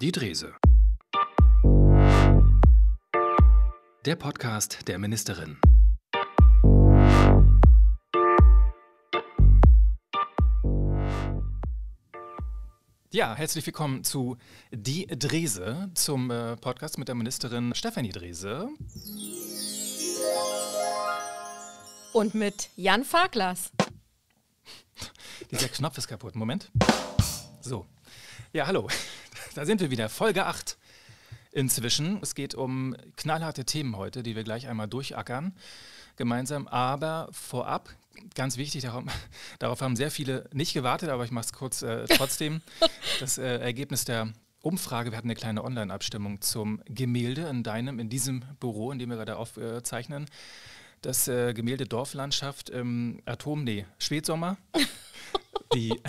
Die Drese. Der Podcast der Ministerin. Ja, herzlich willkommen zu Die Drese, zum äh, Podcast mit der Ministerin Stefanie Drese. Und mit Jan Farklas. Dieser Knopf ist kaputt. Moment. So. Ja, hallo. Da sind wir wieder, Folge 8 inzwischen. Es geht um knallharte Themen heute, die wir gleich einmal durchackern gemeinsam. Aber vorab, ganz wichtig, darauf, darauf haben sehr viele nicht gewartet, aber ich mache es kurz äh, trotzdem. das äh, Ergebnis der Umfrage, wir hatten eine kleine Online-Abstimmung zum Gemälde in deinem, in diesem Büro, in dem wir gerade aufzeichnen. Das äh, Gemälde Dorflandschaft ähm, Atom, nee, Spätsommer. die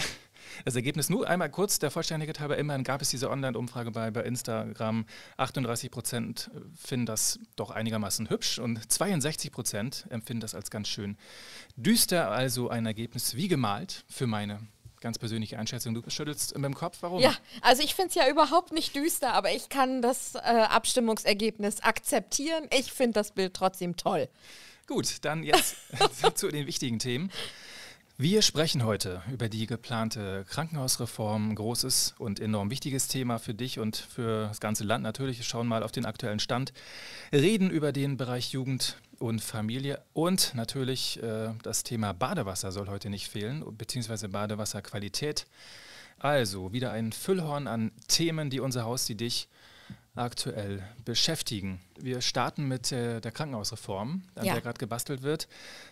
das Ergebnis. Nur einmal kurz, der Vollständigkeit halber, immerhin gab es diese Online-Umfrage bei, bei Instagram. 38 Prozent äh, finden das doch einigermaßen hübsch und 62 Prozent empfinden das als ganz schön düster. Also ein Ergebnis wie gemalt für meine ganz persönliche Einschätzung. Du schüttelst mit dem Kopf, warum? Ja, also ich finde es ja überhaupt nicht düster, aber ich kann das äh, Abstimmungsergebnis akzeptieren. Ich finde das Bild trotzdem toll. Gut, dann jetzt zu den wichtigen Themen. Wir sprechen heute über die geplante Krankenhausreform. Großes und enorm wichtiges Thema für dich und für das ganze Land natürlich. Wir schauen mal auf den aktuellen Stand. Reden über den Bereich Jugend und Familie und natürlich äh, das Thema Badewasser soll heute nicht fehlen, beziehungsweise Badewasserqualität. Also wieder ein Füllhorn an Themen, die unser Haus, die dich aktuell beschäftigen. Wir starten mit äh, der Krankenhausreform, an ja. der gerade gebastelt wird.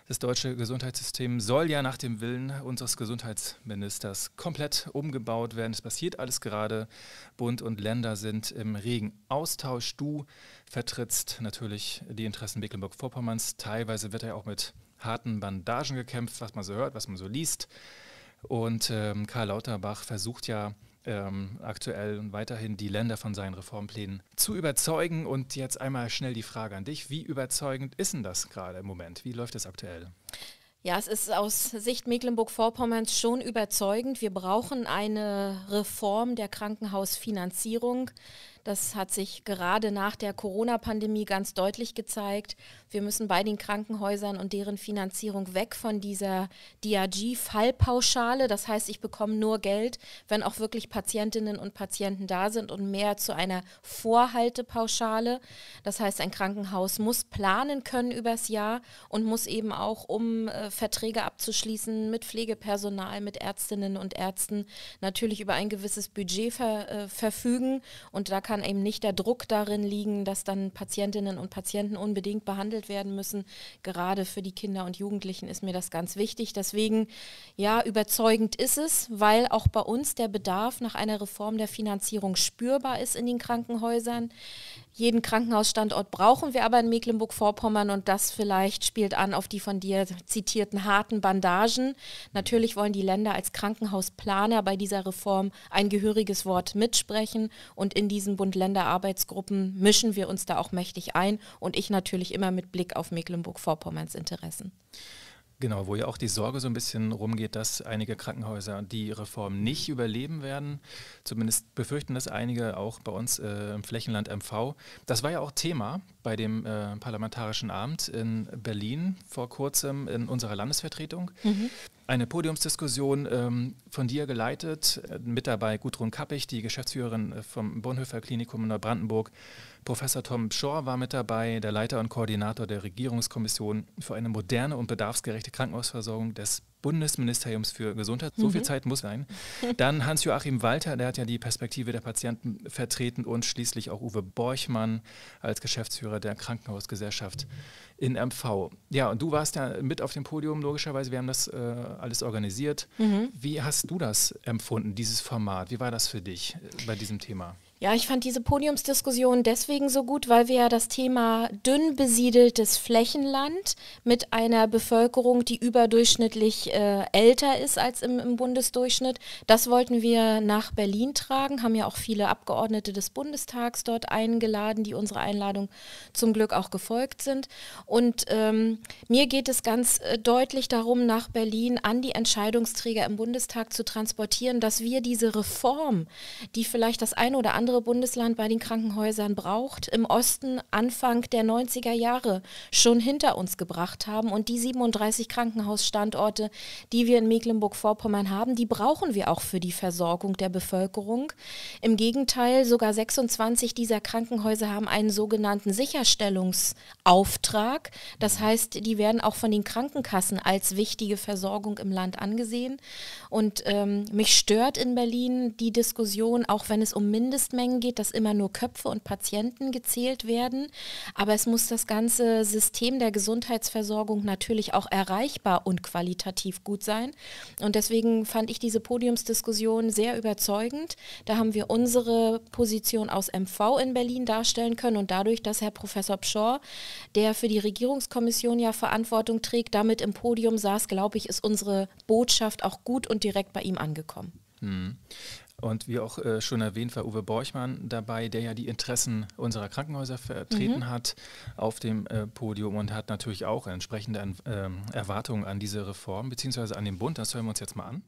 Das deutsche Gesundheitssystem soll ja nach dem Willen unseres Gesundheitsministers komplett umgebaut werden. Es passiert alles gerade. Bund und Länder sind im regen Austausch. Du vertrittst natürlich die Interessen Mecklenburg-Vorpommerns. Teilweise wird er ja auch mit harten Bandagen gekämpft, was man so hört, was man so liest. Und ähm, Karl Lauterbach versucht ja, ähm, aktuell und weiterhin die Länder von seinen Reformplänen zu überzeugen. Und jetzt einmal schnell die Frage an dich, wie überzeugend ist denn das gerade im Moment? Wie läuft das aktuell? Ja, es ist aus Sicht Mecklenburg-Vorpommerns schon überzeugend. Wir brauchen eine Reform der Krankenhausfinanzierung. Das hat sich gerade nach der Corona-Pandemie ganz deutlich gezeigt. Wir müssen bei den Krankenhäusern und deren Finanzierung weg von dieser DRG-Fallpauschale. Das heißt, ich bekomme nur Geld, wenn auch wirklich Patientinnen und Patienten da sind und mehr zu einer Vorhaltepauschale. Das heißt, ein Krankenhaus muss planen können übers Jahr und muss eben auch, um äh, Verträge abzuschließen mit Pflegepersonal, mit Ärztinnen und Ärzten, natürlich über ein gewisses Budget ver, äh, verfügen. Und da kann kann eben nicht der Druck darin liegen, dass dann Patientinnen und Patienten unbedingt behandelt werden müssen. Gerade für die Kinder und Jugendlichen ist mir das ganz wichtig. Deswegen, ja, überzeugend ist es, weil auch bei uns der Bedarf nach einer Reform der Finanzierung spürbar ist in den Krankenhäusern. Jeden Krankenhausstandort brauchen wir aber in Mecklenburg-Vorpommern und das vielleicht spielt an auf die von dir zitierten harten Bandagen. Natürlich wollen die Länder als Krankenhausplaner bei dieser Reform ein gehöriges Wort mitsprechen und in diesen Bund-Länder-Arbeitsgruppen mischen wir uns da auch mächtig ein und ich natürlich immer mit Blick auf Mecklenburg-Vorpommerns Interessen. Genau, wo ja auch die Sorge so ein bisschen rumgeht, dass einige Krankenhäuser die Reform nicht überleben werden. Zumindest befürchten das einige auch bei uns äh, im Flächenland MV. Das war ja auch Thema bei dem äh, Parlamentarischen Abend in Berlin vor kurzem in unserer Landesvertretung. Mhm. Eine Podiumsdiskussion ähm, von dir geleitet, äh, mit dabei Gudrun Kappich, die Geschäftsführerin äh, vom Bonhoeffer Klinikum in Neubrandenburg. Professor Tom Schor war mit dabei, der Leiter und Koordinator der Regierungskommission für eine moderne und bedarfsgerechte Krankenhausversorgung des Bundesministeriums für Gesundheit. So mhm. viel Zeit muss sein. Dann Hans-Joachim Walter, der hat ja die Perspektive der Patienten vertreten und schließlich auch Uwe Borchmann als Geschäftsführer der Krankenhausgesellschaft in MV. Ja, und du warst ja mit auf dem Podium, logischerweise. Wir haben das äh, alles organisiert. Mhm. Wie hast du das empfunden, dieses Format? Wie war das für dich äh, bei diesem Thema? Ja, ich fand diese Podiumsdiskussion deswegen so gut, weil wir ja das Thema dünn besiedeltes Flächenland mit einer Bevölkerung, die überdurchschnittlich äh, älter ist als im, im, Bundesdurchschnitt, das wollten wir nach Berlin tragen, haben ja auch viele Abgeordnete des Bundestags dort eingeladen, die unserer Einladung zum Glück auch gefolgt sind. Und ähm, mir geht es ganz äh, deutlich darum, nach Berlin an die Entscheidungsträger im Bundestag zu transportieren, dass wir diese Reform, die vielleicht das eine oder andere andere Bundesland bei den Krankenhäusern braucht, im Osten Anfang der 90er Jahre schon hinter uns gebracht haben. Und die 37 Krankenhausstandorte, die wir in Mecklenburg-Vorpommern haben, die brauchen wir auch für die Versorgung der Bevölkerung. Im Gegenteil, sogar 26 dieser Krankenhäuser haben einen sogenannten Sicherstellungsauftrag. Das heißt, die werden auch von den Krankenkassen als wichtige Versorgung im Land angesehen. Und ähm, mich stört in Berlin die Diskussion, auch wenn es um Mindestmaß Blutmengen geht, dass immer nur Köpfe und Patienten gezählt werden. Aber es muss das ganze System der Gesundheitsversorgung natürlich auch erreichbar und qualitativ gut sein. Und deswegen fand ich diese Podiumsdiskussion sehr überzeugend. Da haben wir unsere Position aus MV in Berlin darstellen können und dadurch, dass Herr Professor Pschor, der für die Regierungskommission ja Verantwortung trägt, damit im Podium saß, glaube ich, ist unsere Botschaft auch gut und direkt bei ihm angekommen. Hm. Und wie auch äh, schon erwähnt, war Uwe Borchmann dabei, der ja die Interessen unserer Krankenhäuser vertreten mhm. hat auf dem äh, Podium und hat natürlich auch entsprechende ähm, Erwartungen an diese Reform bzw. an den Bund. Das hören wir uns jetzt mal an.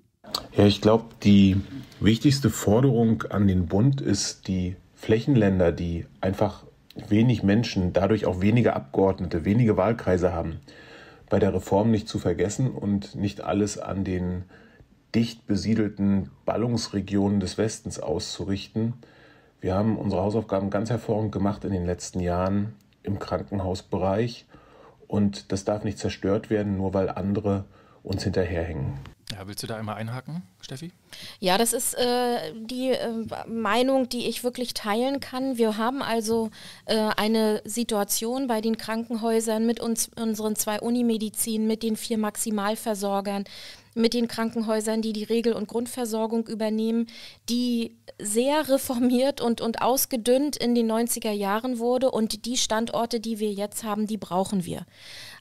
Ja, ich glaube, die wichtigste Forderung an den Bund ist die Flächenländer, die einfach wenig Menschen, dadurch auch wenige Abgeordnete, wenige Wahlkreise haben, bei der Reform nicht zu vergessen und nicht alles an den dicht besiedelten Ballungsregionen des Westens auszurichten. Wir haben unsere Hausaufgaben ganz hervorragend gemacht in den letzten Jahren im Krankenhausbereich und das darf nicht zerstört werden, nur weil andere uns hinterherhängen. Ja, willst du da einmal einhaken, Steffi? Ja, das ist äh, die äh, Meinung, die ich wirklich teilen kann. Wir haben also äh, eine Situation bei den Krankenhäusern mit uns, unseren zwei Unimedizin, mit den vier Maximalversorgern, mit den Krankenhäusern, die die Regel- und Grundversorgung übernehmen, die sehr reformiert und, und ausgedünnt in den 90er Jahren wurde. Und die Standorte, die wir jetzt haben, die brauchen wir.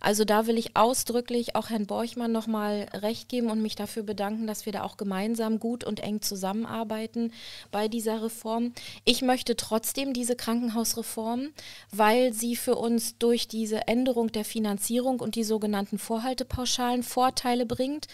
Also da will ich ausdrücklich auch Herrn Borchmann nochmal recht geben und mich dafür bedanken, dass wir da auch gemeinsam gut und eng zusammenarbeiten bei dieser Reform. Ich möchte trotzdem diese Krankenhausreform, weil sie für uns durch diese Änderung der Finanzierung und die sogenannten Vorhaltepauschalen Vorteile bringt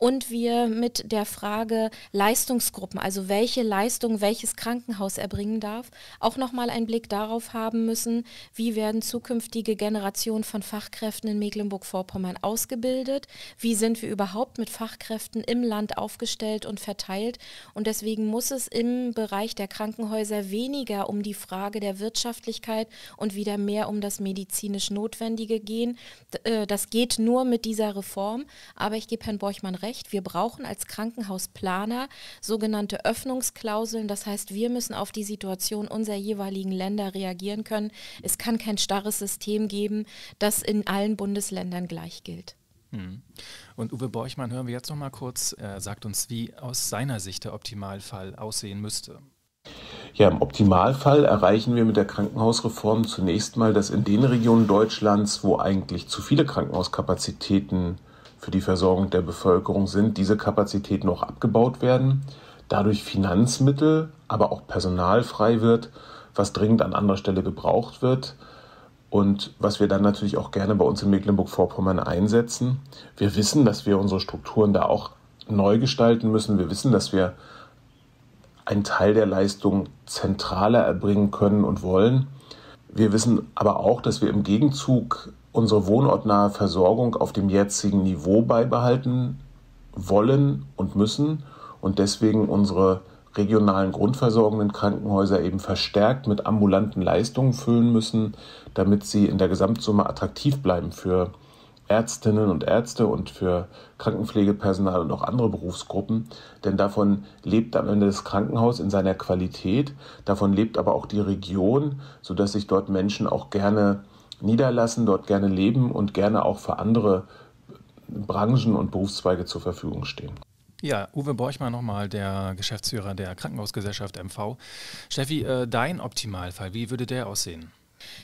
und wir mit der Frage Leistungsgruppen, also welche Leistung welches Krankenhaus erbringen darf, auch nochmal einen Blick darauf haben müssen, wie werden zukünftige Generationen von Fachkräften in Mecklenburg-Vorpommern ausgebildet, wie sind wir überhaupt mit Fachkräften im Land aufgestellt und verteilt. Und deswegen muss es im Bereich der Krankenhäuser weniger um die Frage der Wirtschaftlichkeit und wieder mehr um das medizinisch Notwendige gehen. Äh, das geht nur mit dieser Reform, aber ich gebe Herrn Borchmann recht recht. Wir brauchen als Krankenhausplaner sogenannte Öffnungsklauseln. Das heißt, wir müssen auf die Situation unserer jeweiligen Länder reagieren können. Es kann kein starres System geben, das in allen Bundesländern gleich gilt. Hm. Und Uwe Borchmann hören wir jetzt noch mal kurz, er äh, sagt uns, wie aus seiner Sicht der Optimalfall aussehen müsste. Ja, im Optimalfall erreichen wir mit der Krankenhausreform zunächst mal, dass in den Regionen Deutschlands, wo eigentlich zu viele Krankenhauskapazitäten für die Versorgung der Bevölkerung sind, diese Kapazitäten noch abgebaut werden, dadurch Finanzmittel, aber auch Personal frei wird, was dringend an anderer Stelle gebraucht wird und was wir dann natürlich auch gerne bei uns in Mecklenburg-Vorpommern einsetzen. Wir wissen, dass wir unsere Strukturen da auch neu gestalten müssen. Wir wissen, dass wir einen Teil der Leistung zentraler erbringen können und wollen. Wir wissen aber auch, dass wir im Gegenzug unsere wohnortnahe Versorgung auf dem jetzigen Niveau beibehalten wollen und müssen und deswegen unsere regionalen grundversorgenden Krankenhäuser eben verstärkt mit ambulanten Leistungen füllen müssen, damit sie in der Gesamtsumme attraktiv bleiben für Ärztinnen und Ärzte und für Krankenpflegepersonal und auch andere Berufsgruppen. Denn davon lebt am Ende das Krankenhaus in seiner Qualität, davon lebt aber auch die Region, sodass sich dort Menschen auch gerne niederlassen, dort gerne leben und gerne auch für andere Branchen und Berufszweige zur Verfügung stehen. Ja, Uwe Borchmann nochmal, der Geschäftsführer der Krankenhausgesellschaft MV. Steffi, äh, dein Optimalfall, wie würde der aussehen?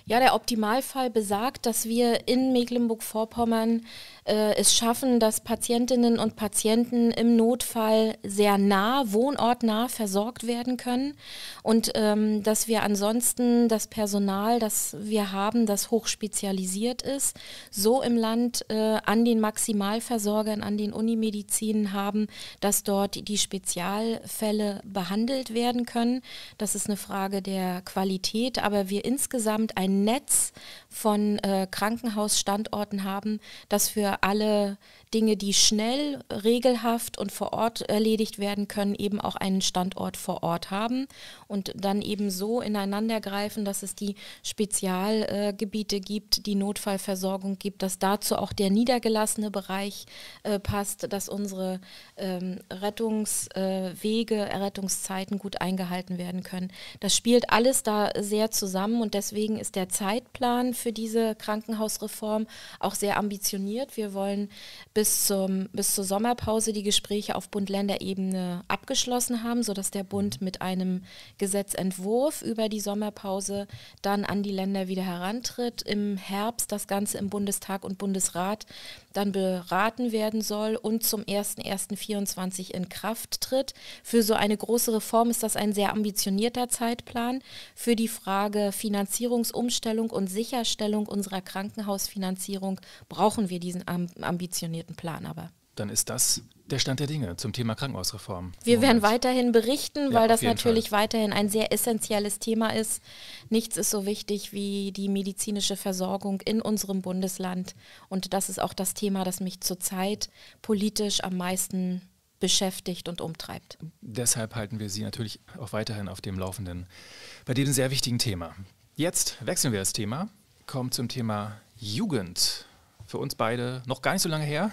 Ja, der Optimalfall besagt, dass wir in Mecklenburg-Vorpommern äh, es schaffen, dass Patientinnen und Patienten im Notfall sehr nah, wohnortnah versorgt werden können und ähm, dass wir ansonsten das Personal, das wir haben, das hochspezialisiert ist, so im Land äh, an den Maximalversorgern, an den Unimedizinen haben, dass dort die Spezialfälle behandelt werden können. Das ist eine Frage der Qualität, aber wir insgesamt ein Netz von äh, Krankenhausstandorten haben, das für alle Dinge, die schnell, regelhaft und vor Ort erledigt werden können, eben auch einen Standort vor Ort haben und dann eben so ineinandergreifen, dass es die Spezialgebiete gibt, die Notfallversorgung gibt, dass dazu auch der niedergelassene Bereich äh, passt, dass unsere ähm, Rettungswege, äh, Rettungszeiten gut eingehalten werden können. Das spielt alles da sehr zusammen und deswegen ist der Zeitplan für diese Krankenhausreform auch sehr ambitioniert. Wir wir wollen bis, zum, bis zur Sommerpause die Gespräche auf Bund-Länder-Ebene abgeschlossen haben, sodass der Bund mhm. mit einem Gesetzentwurf über die Sommerpause dann an die Länder wieder herantritt. Im Herbst das Ganze im Bundestag und Bundesrat dann beraten werden soll und zum 01.01.24 in Kraft tritt. Für so eine große Reform ist das ein sehr ambitionierter Zeitplan. Für die Frage Finanzierungsumstellung und Sicherstellung unserer Krankenhausfinanzierung brauchen wir diesen ambitionierten Plan aber dann ist das der Stand der Dinge zum Thema Krankenhausreform. Wir werden weiterhin berichten, weil ja, das natürlich Fall. weiterhin ein sehr essentielles Thema ist. Nichts ist so wichtig wie die medizinische Versorgung in unserem Bundesland. Und das ist auch das Thema, das mich zurzeit politisch am meisten beschäftigt und umtreibt. Deshalb halten wir Sie natürlich auch weiterhin auf dem Laufenden bei diesem sehr wichtigen Thema. Jetzt wechseln wir das Thema, kommen zum Thema Jugend. Für uns beide noch gar nicht so lange her.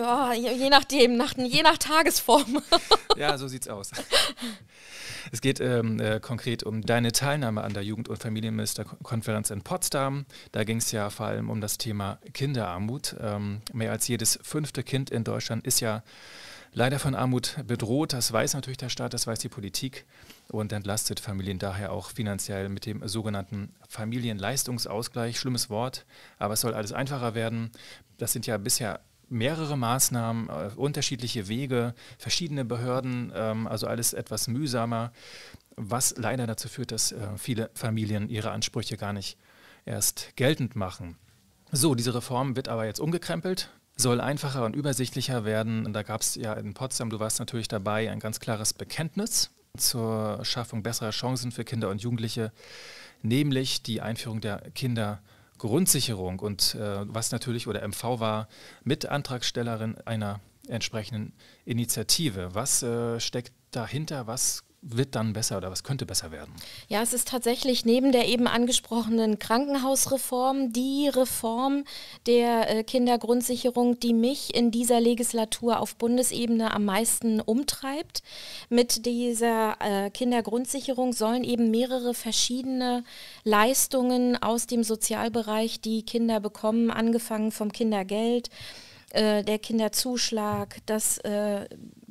Ja, je nachdem, nach, je nach Tagesform. ja, so sieht's aus. Es geht ähm, äh, konkret um deine Teilnahme an der Jugend- und Familienministerkonferenz in Potsdam. Da ging es ja vor allem um das Thema Kinderarmut. Ähm, mehr als jedes fünfte Kind in Deutschland ist ja leider von Armut bedroht. Das weiß natürlich der Staat, das weiß die Politik und entlastet Familien daher auch finanziell mit dem sogenannten Familienleistungsausgleich. Schlimmes Wort, aber es soll alles einfacher werden. Das sind ja bisher mehrere Maßnahmen, äh, unterschiedliche Wege, verschiedene Behörden, ähm, also alles etwas mühsamer, was leider dazu führt, dass äh, viele Familien ihre Ansprüche gar nicht erst geltend machen. So, diese Reform wird aber jetzt umgekrempelt soll einfacher und übersichtlicher werden. Und da gab es ja in Potsdam, du warst natürlich dabei, ein ganz klares Bekenntnis zur Schaffung besserer Chancen für Kinder und Jugendliche, nämlich die Einführung der Kinder- Grundsicherung und äh, was natürlich, oder MV war Mitantragstellerin einer entsprechenden Initiative. Was äh, steckt dahinter? Was wird dann besser oder was könnte besser werden? Ja, es ist tatsächlich neben der eben angesprochenen Krankenhausreform die Reform der äh, Kindergrundsicherung, die mich in dieser Legislatur auf Bundesebene am meisten umtreibt. Mit dieser äh, Kindergrundsicherung sollen eben mehrere verschiedene Leistungen aus dem Sozialbereich, die Kinder bekommen, angefangen vom Kindergeld, äh, der Kinderzuschlag, das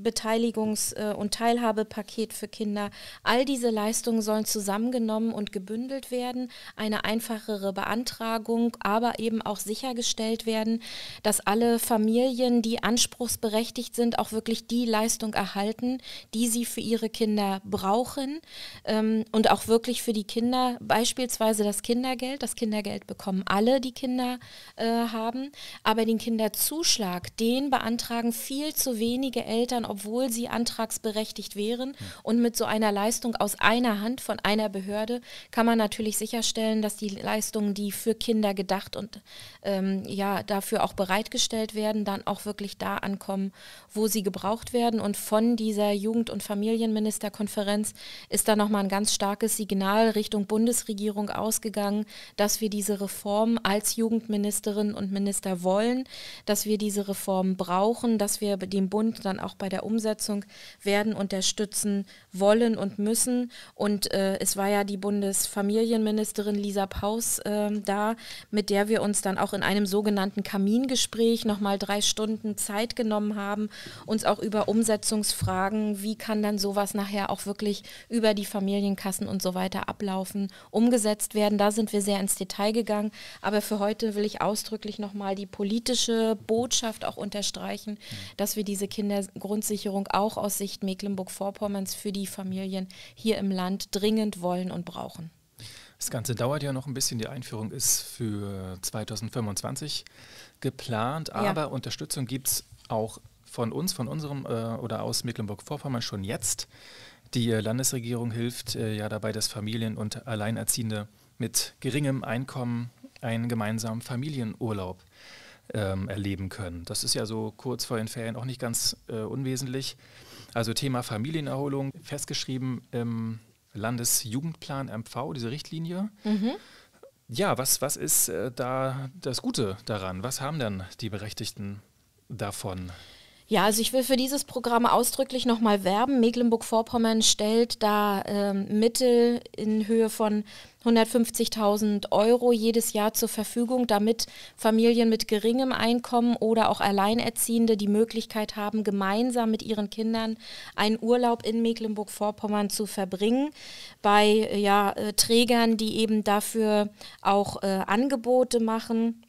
Beteiligungs- äh, und Teilhabepaket für Kinder. All diese Leistungen sollen zusammengenommen und gebündelt werden, eine einfachere Beantragung, aber eben auch sichergestellt werden, dass alle Familien, die anspruchsberechtigt sind, auch wirklich die Leistung erhalten, die sie für ihre Kinder brauchen ähm, und auch wirklich für die Kinder, beispielsweise das Kindergeld. Das Kindergeld bekommen alle, die Kinder äh, haben, aber den Kinderzuschlag, den beantragen viel zu wenige Eltern obwohl sie antragsberechtigt wären. Und mit so einer Leistung aus einer Hand von einer Behörde kann man natürlich sicherstellen, dass die Leistungen, die für Kinder gedacht und ähm, ja dafür auch bereitgestellt werden, dann auch wirklich da ankommen, wo sie gebraucht werden. Und von dieser Jugend- und Familienministerkonferenz ist da nochmal ein ganz starkes Signal Richtung Bundesregierung ausgegangen, dass wir diese Reform als Jugendministerinnen und Minister wollen, dass wir diese Reform brauchen, dass wir dem Bund dann auch bei der der Umsetzung werden unterstützen wollen und müssen. Und äh, es war ja die Bundesfamilienministerin Lisa Paus äh, da, mit der wir uns dann auch in einem sogenannten Kamingespräch nochmal drei Stunden Zeit genommen haben, uns auch über Umsetzungsfragen, wie kann dann sowas nachher auch wirklich über die Familienkassen und so weiter ablaufen, umgesetzt werden. Da sind wir sehr ins Detail gegangen. Aber für heute will ich ausdrücklich nochmal die politische Botschaft auch unterstreichen, mhm. dass wir diese Kinder grundsätzlich Existenzsicherung auch aus Sicht Mecklenburg-Vorpommerns für die Familien hier im Land dringend wollen und brauchen. Das Ganze dauert ja noch ein bisschen. Die Einführung ist für 2025 geplant, aber ja. Unterstützung gibt es auch von uns, von unserem äh, oder aus Mecklenburg-Vorpommern schon jetzt. Die äh, Landesregierung hilft äh, ja dabei, dass Familien und Alleinerziehende mit geringem Einkommen einen gemeinsamen Familienurlaub ähm, erleben können. Das ist ja so kurz vor den Ferien auch nicht ganz äh, unwesentlich. Also Thema Familienerholung, festgeschrieben im Landesjugendplan MV, diese Richtlinie. Mhm. Ja, was, was ist äh, da das Gute daran? Was haben denn die Berechtigten davon? Ja, also ich will für dieses Programm ausdrücklich nochmal werben. Mecklenburg-Vorpommern stellt da ähm, Mittel in Höhe von 150.000 Euro jedes Jahr zur Verfügung, damit Familien mit geringem Einkommen oder auch Alleinerziehende die Möglichkeit haben, gemeinsam mit ihren Kindern einen Urlaub in Mecklenburg-Vorpommern zu verbringen. Bei äh, ja, äh, Trägern, die eben dafür auch äh, Angebote machen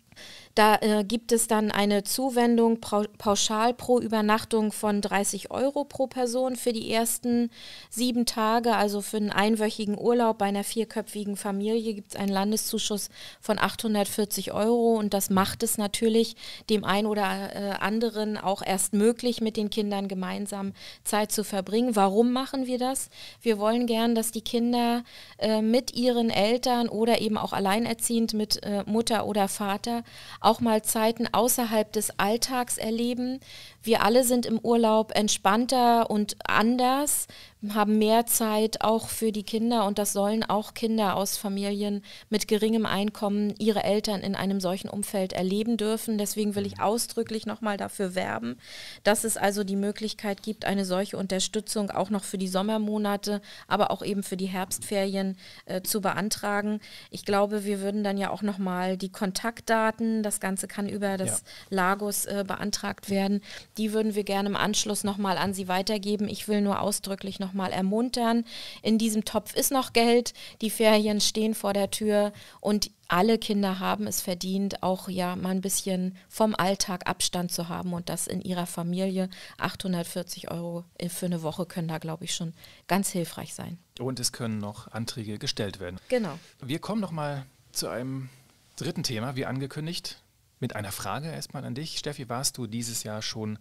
da äh, gibt es dann eine Zuwendung pauschal pro Übernachtung von 30 Euro pro Person für die ersten sieben Tage. Also für einen einwöchigen Urlaub bei einer vierköpfigen Familie gibt es einen Landeszuschuss von 840 Euro. Und das macht es natürlich dem einen oder äh, anderen auch erst möglich, mit den Kindern gemeinsam Zeit zu verbringen. Warum machen wir das? Wir wollen gern, dass die Kinder äh, mit ihren Eltern oder eben auch alleinerziehend mit äh, Mutter oder Vater auch mal Zeiten außerhalb des Alltags erleben, wir alle sind im Urlaub entspannter und anders, haben mehr Zeit auch für die Kinder und das sollen auch Kinder aus Familien mit geringem Einkommen ihre Eltern in einem solchen Umfeld erleben dürfen. Deswegen will ich ausdrücklich nochmal dafür werben, dass es also die Möglichkeit gibt, eine solche Unterstützung auch noch für die Sommermonate, aber auch eben für die Herbstferien äh, zu beantragen. Ich glaube, wir würden dann ja auch nochmal die Kontaktdaten, das Ganze kann über das ja. Lagos äh, beantragt werden, die würden wir gerne im Anschluss nochmal an Sie weitergeben. Ich will nur ausdrücklich nochmal ermuntern. In diesem Topf ist noch Geld. Die Ferien stehen vor der Tür und alle Kinder haben es verdient, auch ja mal ein bisschen vom Alltag Abstand zu haben und das in ihrer Familie. 840 Euro äh, für eine Woche können da, glaube ich, schon ganz hilfreich sein. Und es können noch Anträge gestellt werden. Genau. Wir kommen nochmal zu einem dritten Thema, wie angekündigt mit einer Frage erstmal an dich. Steffi, warst du dieses Jahr schon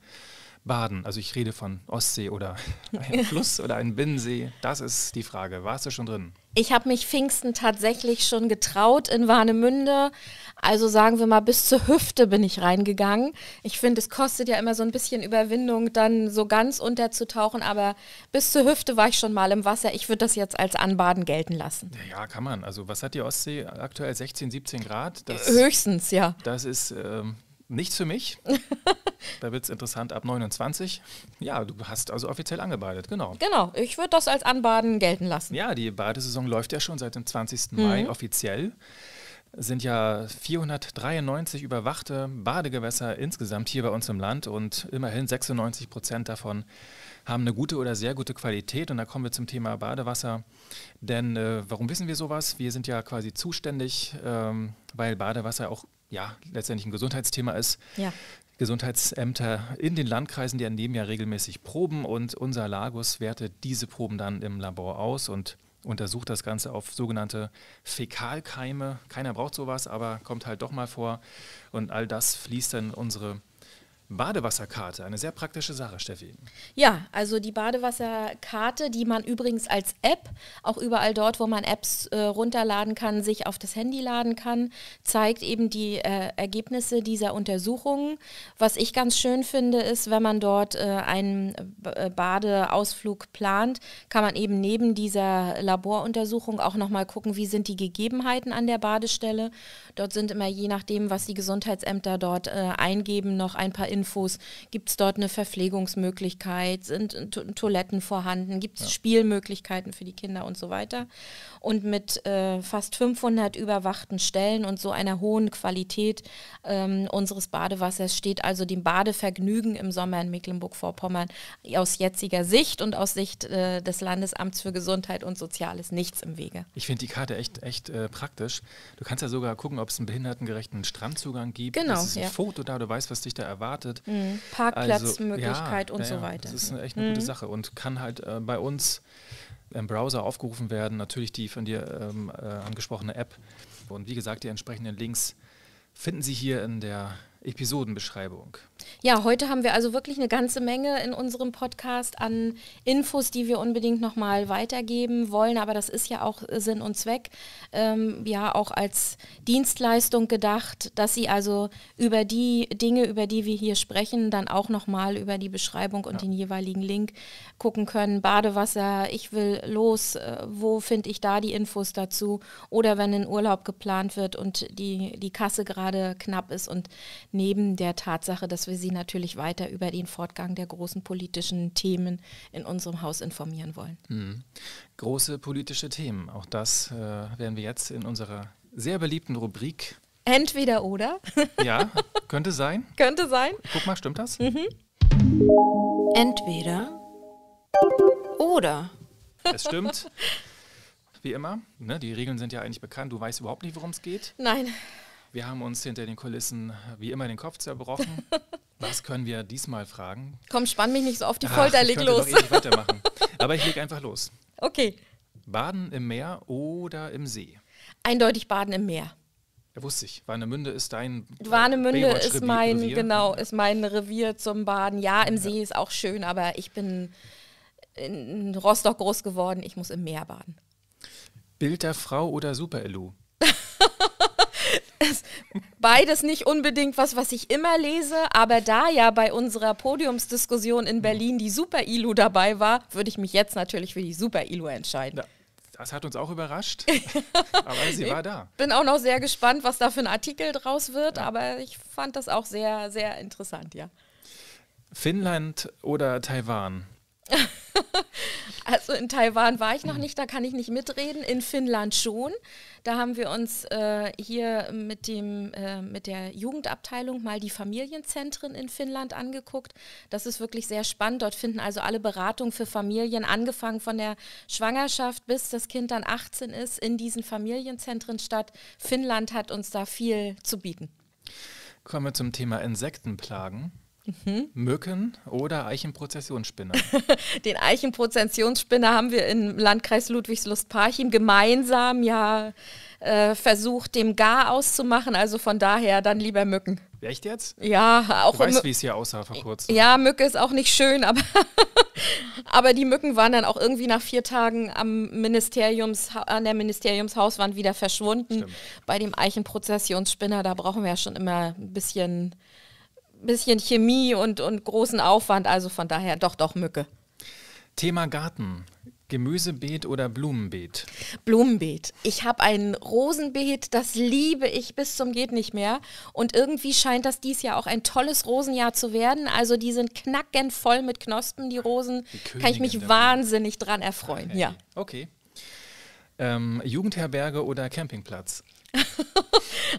baden? Also ich rede von Ostsee oder einem Fluss oder einem Binnensee. Das ist die Frage. Warst du schon drin? Ich habe mich Pfingsten tatsächlich schon getraut in Warnemünde. Also sagen wir mal, bis zur Hüfte bin ich reingegangen. Ich finde, es kostet ja immer so ein bisschen Überwindung, dann so ganz unterzutauchen, aber bis zur Hüfte war ich schon mal im Wasser. Ich würde das jetzt als Anbaden gelten lassen. Ja, kann man. Also was hat die Ostsee aktuell? 16, 17 Grad? Das, Höchstens, ja. Das ist, ähm, Nichts für mich. da wird es interessant ab 29. Ja, du hast also offiziell angebadet, genau. Genau, ich würde das als Anbaden gelten lassen. Ja, die Badesaison läuft ja schon seit dem 20. Mhm. Mai offiziell. Sind ja 493 überwachte Badegewässer insgesamt hier bei uns im Land und immerhin 96 Prozent davon haben eine gute oder sehr gute Qualität. Und da kommen wir zum Thema Badewasser. Denn äh, warum wissen wir sowas? Wir sind ja quasi zuständig, ähm, weil Badewasser auch ja letztendlich ein Gesundheitsthema ist. Ja. Gesundheitsämter in den Landkreisen, die nehmen ja regelmäßig Proben und unser Lagos wertet diese Proben dann im Labor aus und untersucht das Ganze auf sogenannte Fäkalkeime. Keiner braucht sowas, aber kommt halt doch mal vor. Und all das fließt dann in unsere Badewasserkarte, eine sehr praktische Sache, Steffi. Ja, also die Badewasserkarte, die man übrigens als App, auch überall dort, wo man Apps äh, runterladen kann, sich auf das Handy laden kann, zeigt eben die äh, Ergebnisse dieser Untersuchungen. Was ich ganz schön finde, ist, wenn man dort äh, einen äh, Badeausflug plant, kann man eben neben dieser Laboruntersuchung auch nochmal gucken, wie sind die Gegebenheiten an der Badestelle. Dort sind immer je nachdem, was die Gesundheitsämter dort äh, eingeben, noch ein paar Infos, gibt es dort eine Verpflegungsmöglichkeit, sind äh, Toiletten vorhanden, gibt es ja. Spielmöglichkeiten für die Kinder und so weiter. Und mit äh, fast 500 überwachten Stellen und so einer hohen Qualität ähm, unseres Badewassers steht also dem Badevergnügen im Sommer in Mecklenburg-Vorpommern aus jetziger Sicht und aus Sicht äh, des Landesamts für Gesundheit und Soziales nichts im Wege. Ich finde die Karte echt, echt äh, praktisch. Du kannst ja sogar gucken, ob es einen behindertengerechten Strandzugang gibt. Genau. Es ist ein ja. Foto da, du weißt, was dich da erwartet betrachtet. Mhm. Parkplatzmöglichkeit also, ja, und ja, so weiter. Das ist eine, echt eine mhm. gute Sache und kann halt äh, bei uns im Browser aufgerufen werden, natürlich die von dir ähm, äh, angesprochene App. Und wie gesagt, die entsprechenden Links finden Sie hier in der Episodenbeschreibung. Ja, heute haben wir also wirklich eine ganze Menge in unserem Podcast an Infos, die wir unbedingt nochmal weitergeben wollen. Aber das ist ja auch Sinn und Zweck, ähm, ja auch als Dienstleistung gedacht, dass Sie also über die Dinge, über die wir hier sprechen, dann auch nochmal über die Beschreibung und ja. den jeweiligen Link gucken können. Badewasser, ich will los, äh, wo finde ich da die Infos dazu? Oder wenn ein Urlaub geplant wird und die, die Kasse gerade knapp ist und neben der Tatsache, dass dass wir Sie natürlich weiter über den Fortgang der großen politischen Themen in unserem Haus informieren wollen. Mhm. Große politische Themen, auch das äh, werden wir jetzt in unserer sehr beliebten Rubrik. Entweder oder. ja, könnte sein. Könnte sein. Guck mal, stimmt das? Mhm. Entweder oder. Es stimmt. Wie immer, ne, die Regeln sind ja eigentlich bekannt. Du weißt überhaupt nicht, worum es geht. Nein. Wir haben uns hinter den Kulissen wie immer den Kopf zerbrochen. Was können wir diesmal fragen? Komm, spann mich nicht so auf die Ach, Folter, leg ich los. Doch weitermachen. Aber ich leg einfach los. Okay. Baden im Meer oder im See? Eindeutig Baden im Meer. Ja, wusste ich. Warnemünde ist dein. Äh, Warnemünde äh, ist mein, Revier. genau, ist mein Revier zum Baden. Ja, im ja. See ist auch schön, aber ich bin in Rostock groß geworden. Ich muss im Meer baden. Bild der Frau oder Super-Elu? beides nicht unbedingt was, was ich immer lese, aber da ja bei unserer Podiumsdiskussion in Berlin die Super-Ilu dabei war, würde ich mich jetzt natürlich für die Super-Ilu entscheiden. Ja das hat uns auch überrascht, aber sie war da. Bin auch noch sehr gespannt, was da für ein Artikel draus wird, ja. aber ich fand das auch sehr, sehr interessant, ja. Finnland oder Taiwan? also in Taiwan war ich noch nicht, da kann ich nicht mitreden. In Finnland schon. Da haben wir uns äh, hier mit, dem, äh, mit der Jugendabteilung mal die Familienzentren in Finnland angeguckt. Das ist wirklich sehr spannend. Dort finden also alle Beratungen für Familien, angefangen von der Schwangerschaft bis das Kind dann 18 ist, in diesen Familienzentren statt. Finnland hat uns da viel zu bieten. Kommen wir zum Thema Insektenplagen. Mhm. Mücken oder Eichenprozessionsspinner? Den Eichenprozessionsspinner haben wir im Landkreis Ludwigslust-Parchim gemeinsam ja äh, versucht, dem Gar auszumachen. Also von daher dann lieber Mücken. Echt jetzt? Ja, auch. Du weißt, wie es hier aussah vor kurzem. Ja, Mücke ist auch nicht schön, aber, aber die Mücken waren dann auch irgendwie nach vier Tagen am Ministeriums, an der Ministeriumshauswand wieder verschwunden. Stimmt. Bei dem Eichenprozessionsspinner, da brauchen wir ja schon immer ein bisschen bisschen Chemie und, und großen Aufwand. Also von daher doch, doch Mücke. Thema Garten. Gemüsebeet oder Blumenbeet? Blumenbeet. Ich habe ein Rosenbeet, das liebe ich bis zum geht nicht mehr. Und irgendwie scheint das dies Jahr auch ein tolles Rosenjahr zu werden. Also die sind knackend voll mit Knospen, die Rosen. Die Kann ich mich dafür. wahnsinnig dran erfreuen. Okay. Ja. Okay. Ähm, Jugendherberge oder Campingplatz?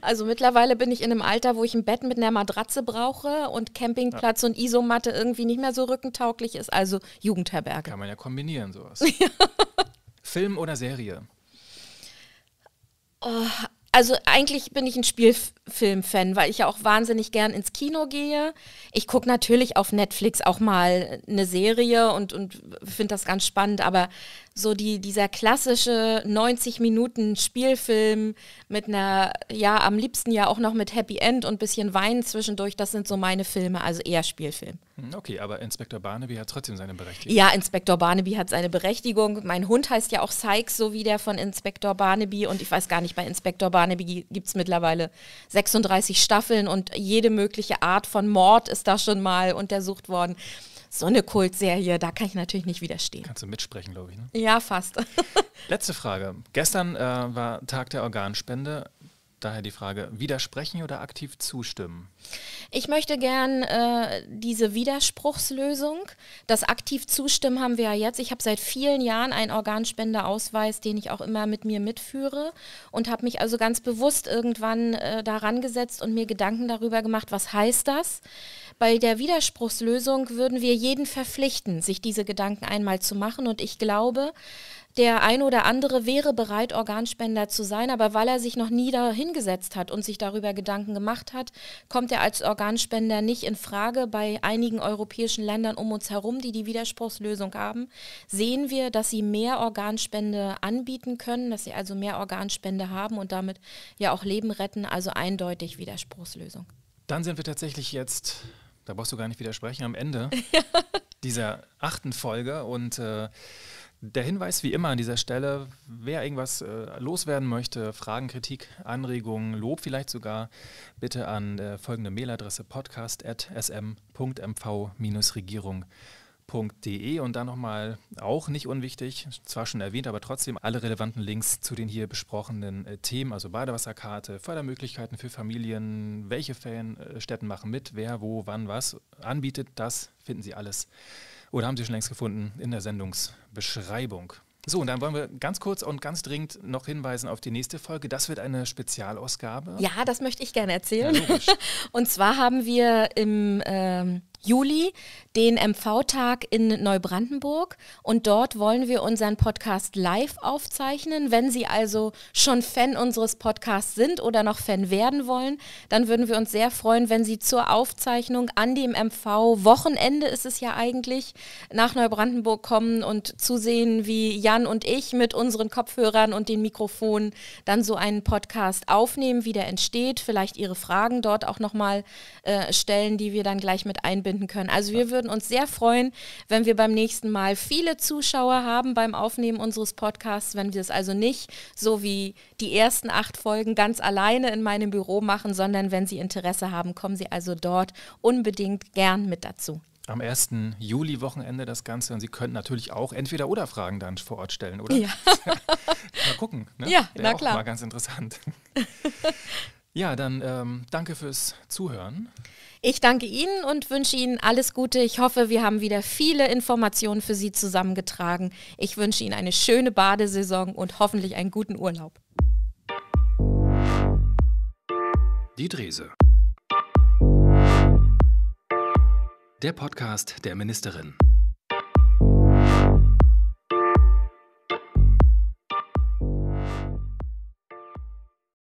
Also mittlerweile bin ich in einem Alter, wo ich ein Bett mit einer Matratze brauche und Campingplatz ja. und Isomatte irgendwie nicht mehr so rückentauglich ist. Also Jugendherberge. Kann man ja kombinieren, sowas. Film oder Serie? Oh, also eigentlich bin ich ein Spielfilm-Fan, weil ich ja auch wahnsinnig gern ins Kino gehe. Ich gucke natürlich auf Netflix auch mal eine Serie und, und finde das ganz spannend, aber so die, dieser klassische 90 Minuten Spielfilm mit einer, ja, am liebsten ja auch noch mit Happy End und bisschen Wein zwischendurch, das sind so meine Filme, also eher Spielfilm. Hm, okay, aber Inspektor Barnaby hat trotzdem seine Berechtigung. Ja, Inspektor Barnaby hat seine Berechtigung. Mein Hund heißt ja auch Sykes, so wie der von Inspektor Barnaby. Und ich weiß gar nicht, bei Inspektor Barnaby gibt es mittlerweile 36 Staffeln und jede mögliche Art von Mord ist da schon mal untersucht worden so eine Kultserie, da kann ich natürlich nicht widerstehen. Kannst du mitsprechen, glaube ich. Ne? Ja, fast. Letzte Frage. Gestern äh, war Tag der Organspende. Daher die Frage, widersprechen oder aktiv zustimmen? Ich möchte gern äh, diese Widerspruchslösung. Das aktiv zustimmen haben wir ja jetzt. Ich habe seit vielen Jahren einen Organspendeausweis, den ich auch immer mit mir mitführe und habe mich also ganz bewusst irgendwann äh, daran gesetzt und mir Gedanken darüber gemacht, was heißt das? Bei der Widerspruchslösung würden wir jeden verpflichten, sich diese Gedanken einmal zu machen. Und ich glaube, der ein oder andere wäre bereit, Organspender zu sein, aber weil er sich noch nie dahingesetzt hat und sich darüber Gedanken gemacht hat, kommt er als Organspender nicht in Frage. Bei einigen europäischen Ländern um uns herum, die die Widerspruchslösung haben, sehen wir, dass sie mehr Organspende anbieten können, dass sie also mehr Organspende haben und damit ja auch Leben retten. Also eindeutig Widerspruchslösung. Dann sind wir tatsächlich jetzt da brauchst du gar nicht widersprechen am Ende dieser achten Folge. Und äh, der Hinweis wie immer an dieser Stelle, wer irgendwas äh, loswerden möchte, Fragen, Kritik, Anregungen, Lob vielleicht sogar, bitte an äh, folgende Mailadresse podcast.sm.mv-regierung.de www.ftf.de und dann nochmal auch nicht unwichtig, zwar schon erwähnt, aber trotzdem alle relevanten Links zu den hier besprochenen äh, Themen, also Badewasserkarte, Fördermöglichkeiten für Familien, welche Ferienstätten äh, machen mit, wer, wo, wann, was anbietet, das finden Sie alles oder haben Sie schon längst gefunden in der Sendungsbeschreibung. So, und dann wollen wir ganz kurz und ganz dringend noch hinweisen auf die nächste Folge. Das wird eine Spezialausgabe. Ja, das möchte ich gerne erzählen. Ja, und zwar haben wir im ähm, Juli den MV-Tag in Neubrandenburg und dort wollen wir unseren Podcast live aufzeichnen. Wenn Sie also schon Fan unseres Podcasts sind oder noch Fan werden wollen, dann würden wir uns sehr freuen, wenn Sie zur Aufzeichnung an dem MV-Wochenende ist es ja eigentlich nach Neubrandenburg kommen und zusehen, wie Jan und ich mit unseren Kopfhörern und den Mikrofonen dann so einen Podcast aufnehmen, wie der entsteht, vielleicht Ihre Fragen dort auch nochmal äh, stellen, die wir dann gleich mit einbinden einbinden können. Also wir würden uns sehr freuen, wenn wir beim nächsten Mal viele Zuschauer haben beim Aufnehmen unseres Podcasts, wenn wir es also nicht so wie die ersten acht Folgen ganz alleine in meinem Büro machen, sondern wenn Sie Interesse haben, kommen Sie also dort unbedingt gern mit dazu am 1. Juli-Wochenende das Ganze. Und Sie könnten natürlich auch entweder oder Fragen dann vor Ort stellen, oder? Ja. mal gucken. Ne? Ja, Wäre na auch klar. Mal ganz interessant. ja, dann ähm, danke fürs Zuhören. Ich danke Ihnen und wünsche Ihnen alles Gute. Ich hoffe, wir haben wieder viele Informationen für Sie zusammengetragen. Ich wünsche Ihnen eine schöne Badesaison und hoffentlich einen guten Urlaub. Die Drese. Der Podcast der Ministerin.